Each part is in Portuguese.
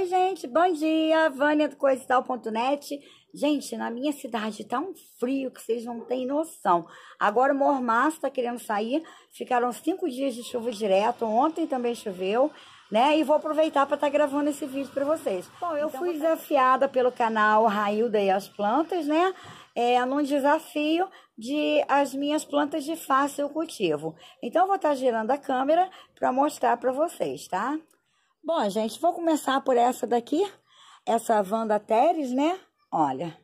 Oi, gente, bom dia. Vânia do Coisital.net. Gente, na minha cidade tá um frio que vocês não têm noção. Agora o Mormaço tá querendo sair. Ficaram cinco dias de chuva direto. Ontem também choveu, né? E vou aproveitar para estar tá gravando esse vídeo para vocês. Bom, eu então, fui desafiada pelo canal Railda e as Plantas, né? É, num desafio de as minhas plantas de fácil cultivo. Então, eu vou estar tá girando a câmera para mostrar para vocês, tá? Bom, gente, vou começar por essa daqui, essa Wanda Teres, né? Olha,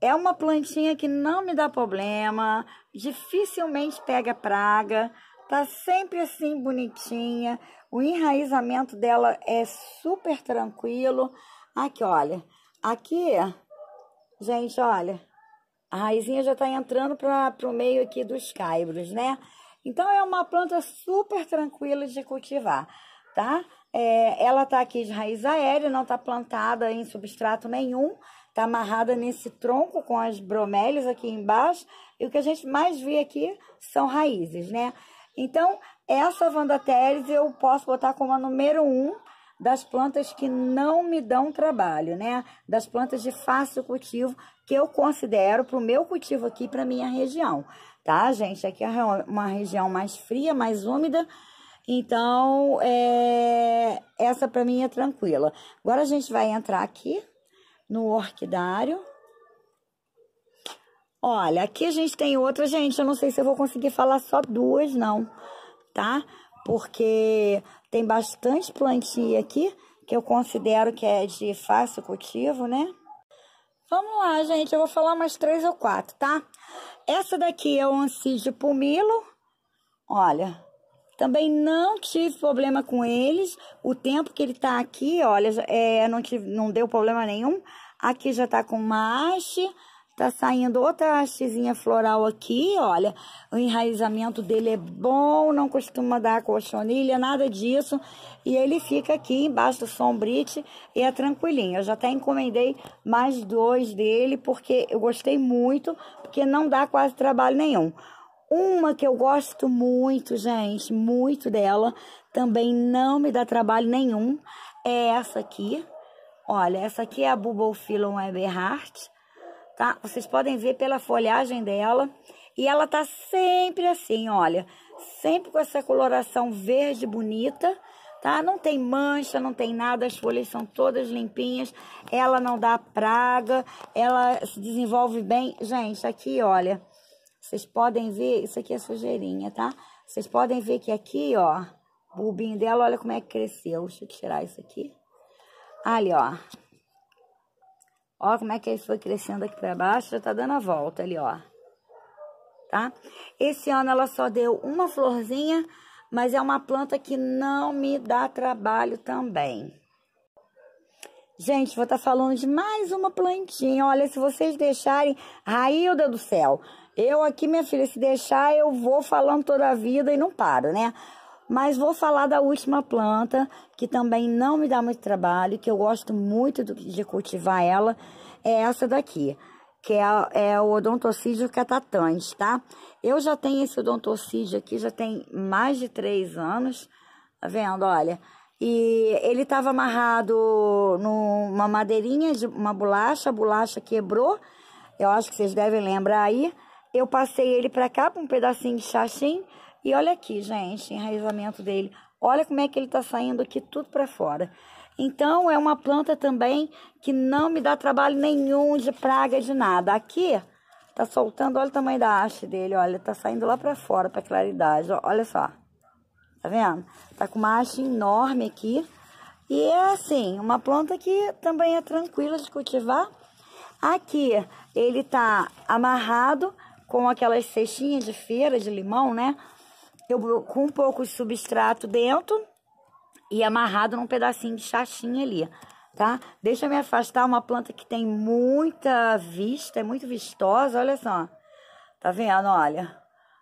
é uma plantinha que não me dá problema, dificilmente pega praga, tá sempre assim bonitinha, o enraizamento dela é super tranquilo. Aqui, olha, aqui, gente, olha, a raizinha já tá entrando para o meio aqui dos caibros, né? Então, é uma planta super tranquila de cultivar, tá? É, ela está aqui de raiz aérea, não está plantada em substrato nenhum, está amarrada nesse tronco com as bromélias aqui embaixo. E o que a gente mais vê aqui são raízes, né? Então, essa Vandateres eu posso botar como a número um das plantas que não me dão trabalho, né? Das plantas de fácil cultivo que eu considero para o meu cultivo aqui, para minha região, tá, gente? Aqui é uma região mais fria, mais úmida, então, é, essa para mim é tranquila. Agora a gente vai entrar aqui no orquidário. Olha, aqui a gente tem outra, gente, eu não sei se eu vou conseguir falar só duas não, tá? Porque tem bastante plantinha aqui, que eu considero que é de fácil cultivo, né? Vamos lá, gente, eu vou falar umas três ou quatro, tá? Essa daqui é o ancídio pumilo. Olha, também não tive problema com eles. O tempo que ele tá aqui, olha, é, não, tive, não deu problema nenhum. Aqui já tá com uma haste. Tá saindo outra hastezinha floral aqui, olha. O enraizamento dele é bom, não costuma dar colchonilha, nada disso. E ele fica aqui embaixo do sombrite e é tranquilinho. Eu já até encomendei mais dois dele, porque eu gostei muito, porque não dá quase trabalho nenhum. Uma que eu gosto muito, gente, muito dela, também não me dá trabalho nenhum, é essa aqui. Olha, essa aqui é a Bulbophyllum Eberhardt, tá? Vocês podem ver pela folhagem dela. E ela tá sempre assim, olha, sempre com essa coloração verde bonita, tá? Não tem mancha, não tem nada, as folhas são todas limpinhas, ela não dá praga, ela se desenvolve bem. Gente, aqui, olha, vocês podem ver, isso aqui é sujeirinha, tá? Vocês podem ver que aqui, ó, o bulbinho dela, olha como é que cresceu. Deixa eu tirar isso aqui. Ali, ó. Ó como é que ele foi crescendo aqui pra baixo, já tá dando a volta ali, ó. Tá? Esse ano ela só deu uma florzinha, mas é uma planta que não me dá trabalho também. Gente, vou estar tá falando de mais uma plantinha. Olha, se vocês deixarem... Railda do céu! Eu aqui, minha filha, se deixar, eu vou falando toda a vida e não paro, né? Mas vou falar da última planta, que também não me dá muito trabalho, que eu gosto muito de cultivar ela, é essa daqui, que é, é o odontocídio catatante, tá? Eu já tenho esse odontocídio aqui, já tem mais de três anos, tá vendo? Olha, e ele estava amarrado numa madeirinha de uma bolacha, a bolacha quebrou, eu acho que vocês devem lembrar aí, eu passei ele para cá, para um pedacinho de xaxim. E olha aqui, gente, enraizamento dele. Olha como é que ele está saindo aqui tudo para fora. Então, é uma planta também que não me dá trabalho nenhum de praga, de nada. Aqui, tá soltando, olha o tamanho da haste dele, olha. Tá saindo lá para fora, para claridade, olha só. Tá vendo? Tá com uma haste enorme aqui. E é assim, uma planta que também é tranquila de cultivar. Aqui, ele tá amarrado com aquelas cestinhas de feira de limão, né? Eu, com um pouco de substrato dentro e amarrado num pedacinho de chatinha ali, tá? Deixa eu me afastar uma planta que tem muita vista, é muito vistosa, olha só. Tá vendo, olha?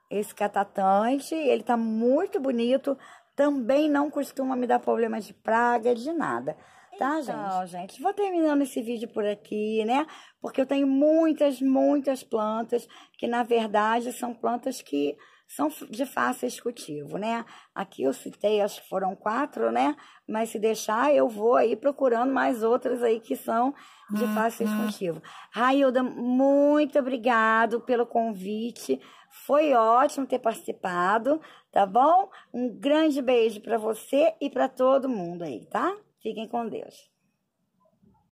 Esse catatante, ele tá muito bonito, também não costuma me dar problema de praga, de nada. Tá, então, gente? gente, vou terminando esse vídeo por aqui, né? Porque eu tenho muitas, muitas plantas que, na verdade, são plantas que são de fácil escultivo, né? Aqui eu citei, acho que foram quatro, né? Mas se deixar, eu vou aí procurando mais outras aí que são de uhum. fácil escultivo. Railda, muito obrigado pelo convite. Foi ótimo ter participado, tá bom? Um grande beijo para você e para todo mundo aí, tá? Fiquem com Deus.